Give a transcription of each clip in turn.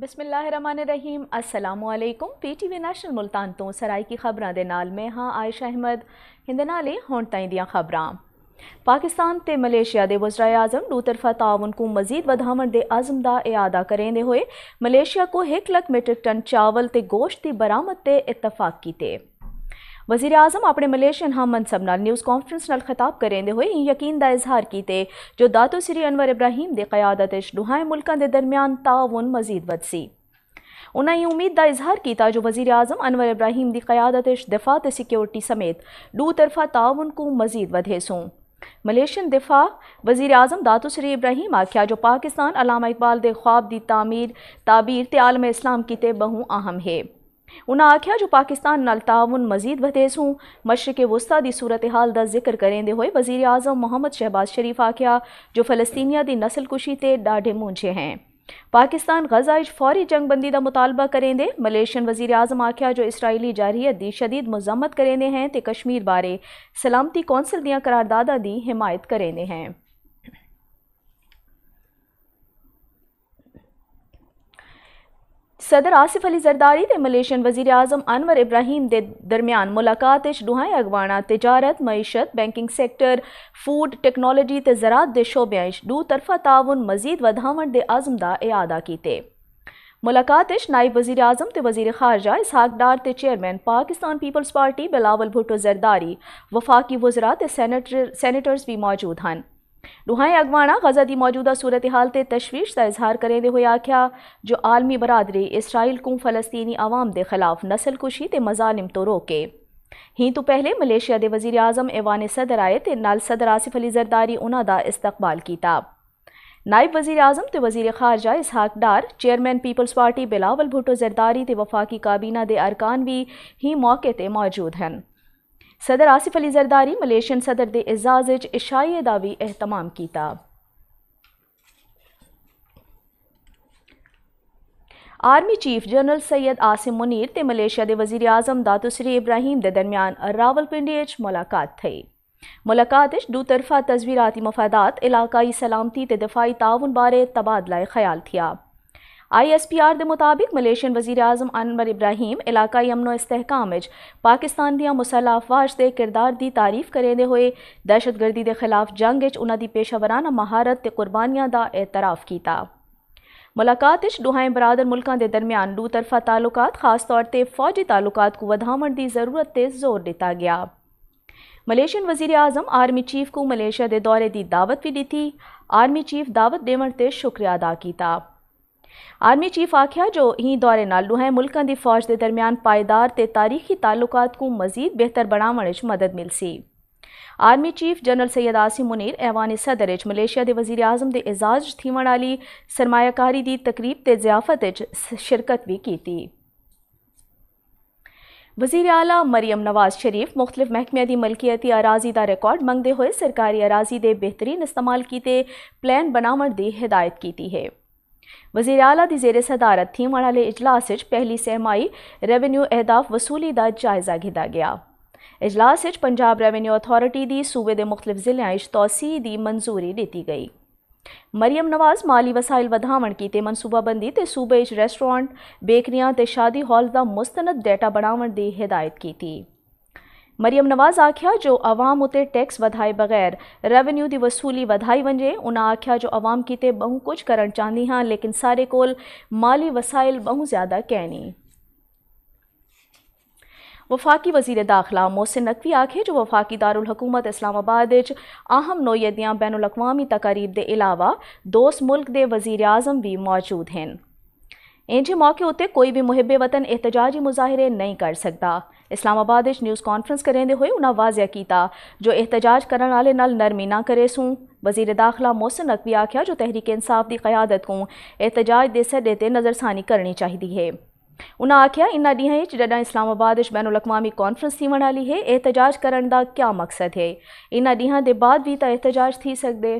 बसमिल रहीम असलकुम P T V national Multan तो सराय की खबर के नाल मैं हाँ आयशा अहमद हिंद नाले हूँ तई दियाँ खबर पाकिस्तान ते मलेशिया दे वजरा आजम दो तरफा तावन को मजीद बधावण के आजम का इदा करें हुए मलेशिया को एक लख मीट्रिक टन चावल ते गोश्त की बरामद ते इतफाक़ किए वजीर आजम अपने मलेशियन हम मनसब न न्यूज़ कॉन्फ्रेंस न खिताब करेंदे हुए यकीन का इजहार किए जो दातो श्री अनवर इब्राहिम की क्यादत दुहाएं मुल्क के दरमियान तावन मजीद बदसी उन्हें उम्मीद का इजहार किया जो वजीर अजम अनवर इब्राहिम की क्यादत दिफा तो सिक्योरिटी समेत दू तरफा ताउन को मजीद वधे सूँ मलेशियन दिफा वजीर अजम दातो श्री इब्राहिम आख्या जो पाकिस्तान अलामा इकबाल के ख्वाब की तामीर ताबीर तलम आलम इस्लाम किते बहु अहम है उन्हें आख्या जो पाकिस्तान नाल तावन मजीद वधेस हूँ मशरक वस्ता की सूरत हाल का जिक्र करेंदे हुए वजीर अजम मोहम्मद शहबाज शरीफ आख्या जो फलस्तीनिया की नस्लकुशी से डाढ़े मूंझे हैं पाकिस्तान गजा फौरी जंगबंदी का मुतालबा करेंदे मलेशियन वजीर अजम आख्या जो इसराइली जारहीत की शदीद मजम्मत करेंदे हैं तो कश्मीर बारे सलामती कौंसल दया करारदादा की हिमायत करेंदे हैं सदर आसिफ अली जरदारी ते मलेशियन वजीर अजम अनवर इब्राहिम के दरमियान मुलाकात दुहाई अगवाणा तजारत मीशत बैंकिंग सैक्टर फूड टेक्नोलॉजी ते ज़रात के शोबे दू तरफा ताउन मजीद वधावण दे आज़म का अदा कीते मुलाकात नायब वजीर अजम ते वजीर खारजा इसहाक डार ते chairman Pakistan Peoples Party Bilawal Bhutto Zardari वफाकी वजरा ते सेनेटर्स भी मौजूद हैं रूहान अगवाणा गजा की मौजूदा सूरत हाल से तशवीश का इजहार करेंदे हुए आख्या जो आलमी बरादरी इसराइल को फलस्तीनी आवाम के खिलाफ नसलकुशी कुशी के मजालिम तो रोके ही तो पहले मलेशिया के वजीर आजम एवान सदर आए तो नाल सदर आसिफ अली जरदारी उन्हों का इस्तकबाल किया नायब वजीर अजम तो वजीर खारजा Ishaq Dar chairman Peoples Party Bilawal Bhutto Zardari तो वफाकी काबीना के अरकान भी ही मौके पर मौजूद हैं सदर आसिफ अली जरदारी मलेशियन सदर के एजाज़ इशाई भी अहतमाम किया army chief general Syed Asim Munir ते मलेशिया के वजीर आजम दातो श्री इब्राहिम के दरमियान रावलपिंडी मुलाकात थी मुलाकात दू तरफा तस्वीराती मफादात इलाकाई सलामती ते दफाई ताउन बारे तबादला ख्याल थिया आई एस पी आर के मुताबिक मलेशियन वजीर अजम अनवर इब्राहिम इलाकाई अमनो इसकाम पाकिस्तान दसल अफवाज के किरदार की तारीफ करेंदे हुए दहशतगर्दी के खिलाफ जंग उन्होंने पेशावराना महारत के का एतराफ़ किया मुलाकात डुहाएं बरदर मुल्क के दरमियान दू तरफा तलुक खास तौर पर फौजी तलुक को वधावन की जरूरत पर जोर दिता गया मलेशियन वजीर अजम आर्मी चीफ को मलेशिया के दौरे की दावत भी दी आर्मी चीफ दावत देवण से शुक्रिया अदा किया आर्मी चीफ आख्या जो ही दौरे नालू हैं मुल्क की फौज के दरमियान पायदार ते तारीखी तालुकात को मजीद बेहतर बनाने मदद मिलसी army chief general Syed Asim Munir ऐवान सदर मलेशिया के वजीर अजम के एजाज थीवण वाली सरमायाकारी की तकरीब के जियाफत शिरकत भी की वजीर अला मरियम नवाज शरीफ मुख्तलिफ महकमे की मलकियती अराजी का रिकॉर्ड मंगते हुए सरकारी अराजी के बेहतरीन इस्तेमाल किए प्लान बनावन की हिदायत की है ਵਜ਼ੀਰ ਆਲਾ ਦੀ ਜ਼ੇਰੇ ਸਦਾਰਤ ਥੀਮ ਵਾਲੇ ਇਜਲਾਸ ਵਿੱਚ ਪਹਿਲੀ ਸਹਿਮਾਈ ਰੈਵਨਿਊ ਅਹਿਦਾਫ ਵਸੂਲੀ ਦਾ ਜਾਇਜ਼ਾ ਕੀਤਾ ਗਿਆ ਇਜਲਾਸ ਵਿੱਚ ਪੰਜਾਬ ਰੈਵਨਿਊ ਅਥਾਰਟੀ ਦੀ ਸੂਬੇ ਦੇ ਮੁxtਲਿਫ ਜ਼ਿਲ੍ਹਿਆਂ ਵਿੱਚ ਤੌਸੀਹ ਦੀ ਮਨਜ਼ੂਰੀ ਦਿੱਤੀ ਗਈ ਮਰੀਮ ਨਵਾਜ਼ ਮਾਲੀ ਵਸਾਇਲ ਵਧਾਵਣ ਕੀਤੇ ਮਨਸੂਬਾਬੰਦੀ ਤੇ ਸੂਬੇ ਵਿੱਚ ਰੈਸਟੋਰੈਂਟ ਬੇਕਰੀਆਂ ਤੇ ਸ਼ਾਦੀ ਹਾਲ ਦਾ ਮੁਸਤਨਦ ਡਾਟਾ ਬਣਾਉਣ ਦੀ ਹਦਾਇਤ ਕੀਤੀ मरियम नवाज़ आख्या जो अवाम ઉતે टैक्स बधाए बगैर रेवेन्यू की वसूली वधाई वजे उन आख्या जो अवाम किते बहु कुछ कर चाहती हाँ लेकिन सारे कोल माली वसाइल बहु ज़्यादा कहनी वफाकी वजीर दाखिला मोहसिन नकवी आखे जो वफाकी दारकूमत इस्लामाबाद अहम नोयत दैन बैन अकवामी तकारीब के अलावा दोस्त मुल्क के वजीर आजम भी मौजूद हैं इंजी मौके उत्ते कोई भी मुहब वतन एहतजाजी मुजाहरे नहीं कर सकता इस्लामाबाद न्यूज़ कॉन्फ्रेंस करेंदे हुए उन्हें वाजिया किया जो एहतजाज करे नाल नरमी ना करे सूँ वजीर दाखिला मोहसिन नकवी आख्या जो तहरीक इंसाफ की क्यादत को एहतजाज के सदे ते नज़रसानी करनी चाहिए है उन्होंने आख्या इन डी जडा इस्लामाबाद बैन अवी कॉन्फ्रेंस थी वाली है एहतजाज कर क्या मकसद है इन डी के बाद भी तो एहतजाज थी सकते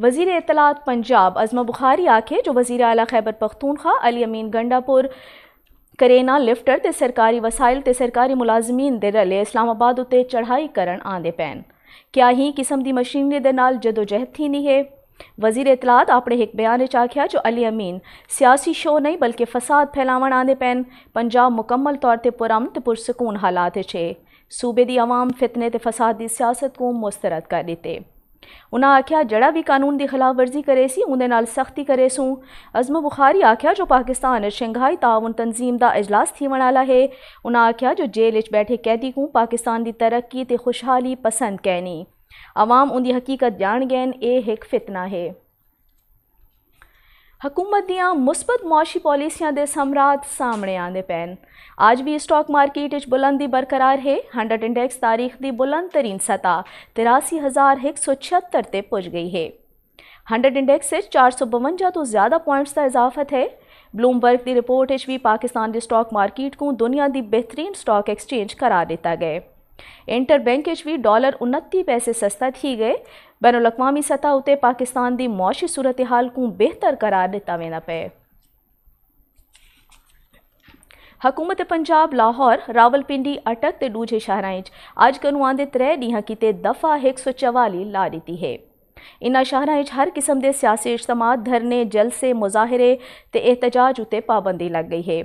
वजीर इतलात पंजाब अजमा बुखारी आखे जो वजीर अली खैबर पख्तूनखा अली अमीन गंडापुर करेना लिफ्टर ते सरकारी वसाइल ते सरकारी मुलाजमीन दे रले इस्लामाबाद उत्ते चढ़ाई करण आंदे पैन क्या ही किस्म की मशीनरी दे नाल जदोजहद थीनी है वजीर इतलात अपने एक बयान आख्या जो अली अमीन सियासी शो नहीं बल्कि फसाद फैलाव आंदे पैन पंजाब मुकम्मल तौर पर पुरम तो पुरसकून हालात है सूबे की आवाम फितने ते फसाद की सियासत को मुस्तरद कर दिते उन्होंने आख्या जड़ा भी कानून की खिलाफवर्जी करे उन्हें सख्ती करे सू अजम बुखारी आख्या जो पाकिस्तान शंघाई ताउन तंजीम का इजलास अजलास वाला है उन्होंने आख्या जो जेल च बैठे कैदी को पाकिस्तान की तरक्की खुशहाली पसंद कहनी आवाम उनकी हकीकत जान गए एक फितना है हुकूमत मुस्बत मुआशी पॉलिसियां समरात सामने आते पैन अज भी स्टॉक मार्केट बुलंदी बरकरार है हंडर्ड इंडैक्स तारीख की बुलंद तरीन सतह तिरासी हज़ार एक सौ छिहत्तर पुज गई है हंडर्ड इंडैक्स चार सौ बवंजा तो ज़्यादा पॉइंट्स का इजाफत है ब्लूमबर्ग की रिपोर्ट भी पाकिस्तान की स्टॉक मार्केट को दुनिया की बेहतरीन स्टॉक एक्सचेंज करार दिता गया इंटर बैंक भी डॉलर उन्ती पैसे सस्ता थी गए बैन अवी सतह उ पाकिस्तान की मुआशी सूरत हाल को बेहतर करार दिता वेंदा पे हुकूमत पंजाब लाहौर रावलपिंडी अटक ते दूजे शहर अज कनुआंदे त्रै डी किते दफ़ा एक सौ चवाली ला दी है इन्होंने शहर हर किस्म के सियासी इज्तम धरने जलसे मुजाहरे एहतजाज उत्ते पाबंदी लग गई है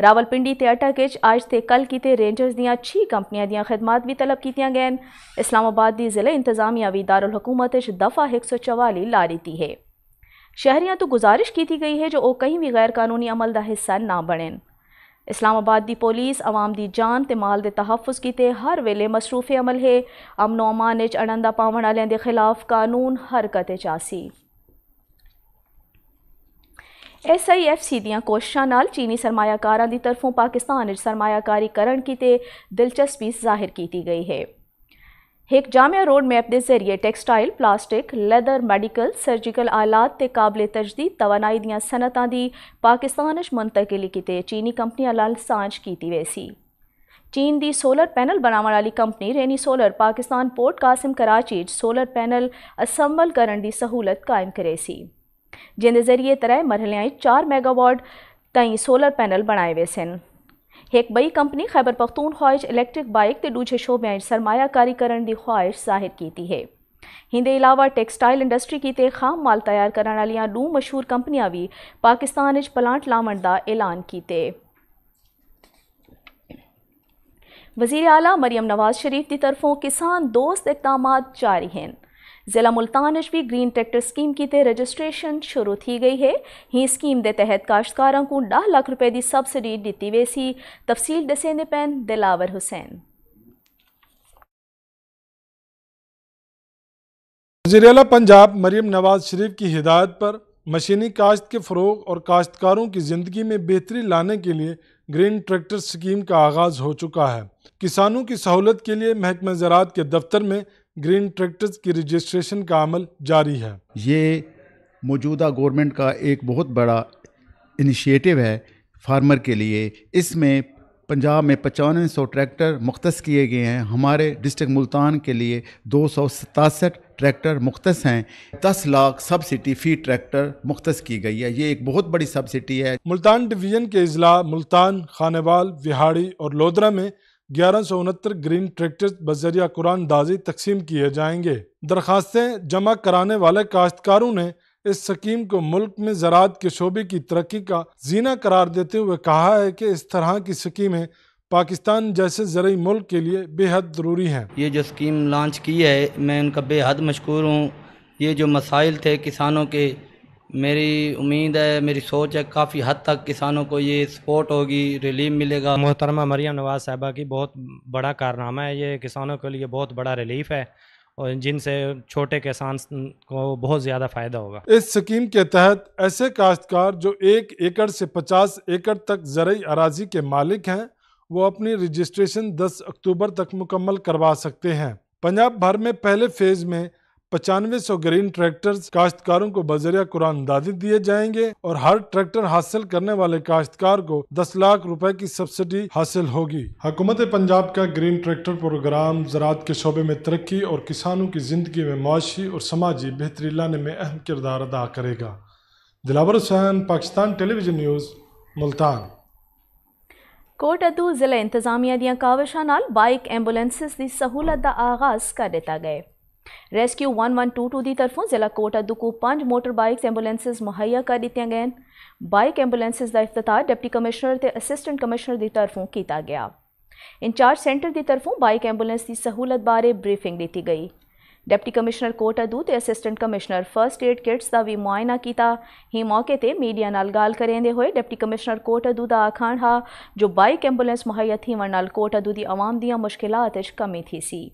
रावलपिंडी के अटक अज से कल कीते रेंजर्स दिया छी कंपनियां दियां खदमात भी तलब कित गए इस्लामाबाद की जिले इंतजामिया भी दारकूमत दफा एक सौ चवाली ला लीती है शहरियां तो गुजारिश की गई है जो वह कहीं भी गैर कानूनी अमल का हिस्सा ना बने इस्लामाबाद की पुलिस आवाम की जान ते माल के तहफ़ किते हर वेले मसरूफ अमल है अमनो अमान अड़ंदा पावन आलियां के खिलाफ कानून हरकत चासी एस आई एफ सी ਚੀਨੀ चीनी ਦੀ की तरफों पाकिस्तान ਸਰਮਾਇਆਕਾਰੀ ਕਰਨ ਕਿਤੇ ਦਿਲਚਸਪੀ ਜ਼ਾਹਿਰ ਕੀਤੀ गई है एक जामिया रोड मैप के जरिए textile plastic leather medical surgical आलात के काबले तजदीद तवानाई दया सनतों की पाकिस्तान मुंतकली कि चीनी कंपनियों लाल सांझ की गई सी चीन की सोलर पैनल बनाने वाली company ReneSola Pakistan port Qasim Karachi solar panel assemble करने की सहूलत कायम करे सी जिनके ज़रिए तरह मरहले चार मेगावाट तई सोलर पैनल बणाए सन एक बई कंपनी ख़ैबर पख्तून ख़्वाहिश इलेक्ट्रिक बाइक ते ॾूझे शोबियां सरमायाकारी करण की ख़्वाहिश ज़ाहिर की है इनके अलावा टैक्सटाइल इंडस्ट्री की खाम माल तैयार करने वाली दो मशहूर कंपनियां भी पाकिस्तान प्लांट लावण का ऐलान किए वजीर आला मरियम नवाज शरीफ की तरफों किसान दोस्त इकदाम जारी हैं ज़िला मुल्तान भी ग्रीन ट्रैक्टर स्कीम की तहत रजिस्ट्रेशन शुरू की गई है ही स्कीम के तहत काश्तकारों को डह लाख रुपए की सबसिडी दी गई सी तफसील दसेंदे पैन दिलावर हुसैन वजीरला पंजाब मरीम नवाज शरीफ की हिदायत पर मशीनी काश्त के फ़रोग और काश्तकारों की ज़िंदगी में बेहतरी लाने के लिए ग्रीन ट्रैक्टर स्कीम का आगाज़ हो चुका है किसानों की सहूलत के लिए महकमा ज़रात के दफ्तर में ग्रीन ट्रैक्टर्स की रजिस्ट्रेशन का अमल जारी है ये मौजूदा गवर्नमेंट का एक बहुत बड़ा इनिशिएटिव है फार्मर के लिए इसमें पंजाब में पचानवे सौ ट्रैक्टर मुख्त किए गए हैं हमारे डिस्ट्रिक्ट मुल्तान के लिए दो सौ सतासठ ट्रैक्टर मुख्त हैं दस लाख सब्सिडी फी ट्रैक्टर मुख्त की गई है ये एक बहुत बड़ी सब्सिडी है मुल्तान डिवीज़न के अजला मुल्तान खानवाल विहाड़ी और लोधरा में ग्यारह सौ उनहत्तर ग्रीन ट्रैक्टर बजरिया कुरान दाजी तकसीम किए जाएंगे दरखास्तें जमा कराने वाले काश्तकारों ने इस स्कीम को मुल्क में ज़रात के शोबे की तरक्की का जीना करार देते हुए कहा है कि इस तरह की स्कीमें पाकिस्तान जैसे ज़रूरी मुल्क के लिए बेहद ज़रूरी हैं ये जो स्कीम लॉन्च की है मैं उनका बेहद मशहूर हूँ ये जो मसाइल थे किसानों के मेरी उम्मीद है मेरी सोच है काफ़ी हद तक किसानों को ये सपोर्ट होगी रिलीफ मिलेगा मोहतरमा मरियम नवाज़ साहबा की बहुत बड़ा कारनामा है ये किसानों के लिए बहुत बड़ा रिलीफ है और जिनसे छोटे किसान को बहुत ज़्यादा फ़ायदा होगा इस स्कीम के तहत ऐसे काश्तकार जो एक एकड़ से पचास एकड़ तक जरिए अराजी के मालिक हैं वो अपनी रजिस्ट्रेशन 10 अक्टूबर तक मुकम्मल करवा सकते हैं पंजाब भर में पहले फेज़ में पचानवे सौ ग्रीन ट्रैक्टर काश्तकारों को बजरिया कुरान दादी दिए जाएंगे और हर ट्रैक्टर हासिल करने वाले काश्तकार को दस लाख रुपए की सब्सिडी हासिल होगी हुकूमत पंजाब का ग्रीन ट्रैक्टर प्रोग्राम ज़रात के शोबे में तरक्की और किसानों की जिंदगी में मुआशी और समाजी बेहतरी लाने में अहम किरदार अदा करेगा दिलावर हुसैन पाकिस्तान टेलीविजन न्यूज़ मुल्तान कोट अदू जिला इंतजामिया ਦੀਆਂ ਕਾਵਸ਼ਾਂ ਨਾਲ ਬਾਈਕ ਐਂਬੂਲੈਂਸਸ ਦੀ ਸਹੂਲਤ ਦਾ ਆਗਾਜ਼ ਕਰ ਦਿੱਤਾ rescue one one two two की तरफों जिला कोटा को पांच मोटर बाइक्स एंबूलेंसिस मुहैया कर दी गए बाइक एंबूलेंसिस का इफ्त डिप्टी कमिश्नर के असिस्टेंट कमिश्नर की तरफों किया गया इंचार्ज सेंटर की तरफों बाइक एंबूलेंस की सहूलत बारे ब्रीफिंग दी गई डिप्टी कमिश्नर कोटा दू तो assistant commissioner first aid kits का भी मुआयना किया ही मौके पर मीडिया नाल करेंदे हुए डिप्टी कमिश्नर कोटा दू का आखाण हा जो बाइक एंबूलेंस मुहैया थीवन कोटा दू की आवाम दिया कमी थी सी।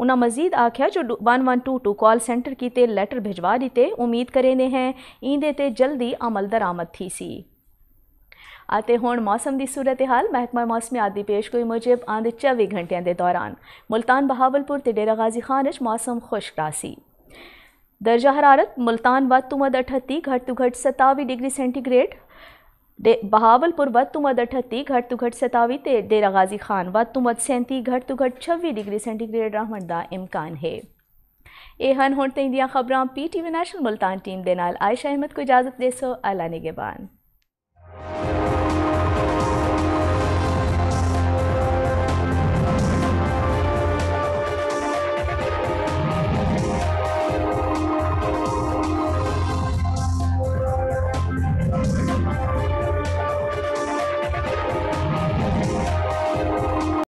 उन्हें मजीद आख्या जो one one two two call center की ते लैटर भिजवा दीते उम्मीद करेने हैं इंदे ते जल्दी अमल दरामद थी सी आते हूँ मौसम की सूरत हाल महकमा मौसमियात आदि पेशगोई मुजब आंदे चौबी घंटिया के दौरान मुल्तान बहावलपुर डेरा गाजी खान मौसम खुश्क रासी दर्जा हरारत मुल्तान बद तुमद अठत्ती घट तो घट सतावी डिग्री सेंटीग्रेड दे बहावलपुर वत तुमद अठत्ती घट तो घट सतावी ते डेरा गाजी खान वत तुमद सैंती घट तो घट छवी डिग्री सेंटीग्रेड रहन का इम्कान है यह हन हूँ खबर P T V national Multan team के नाल आयशा अहमद को इजाजत दे सो अला निगेबान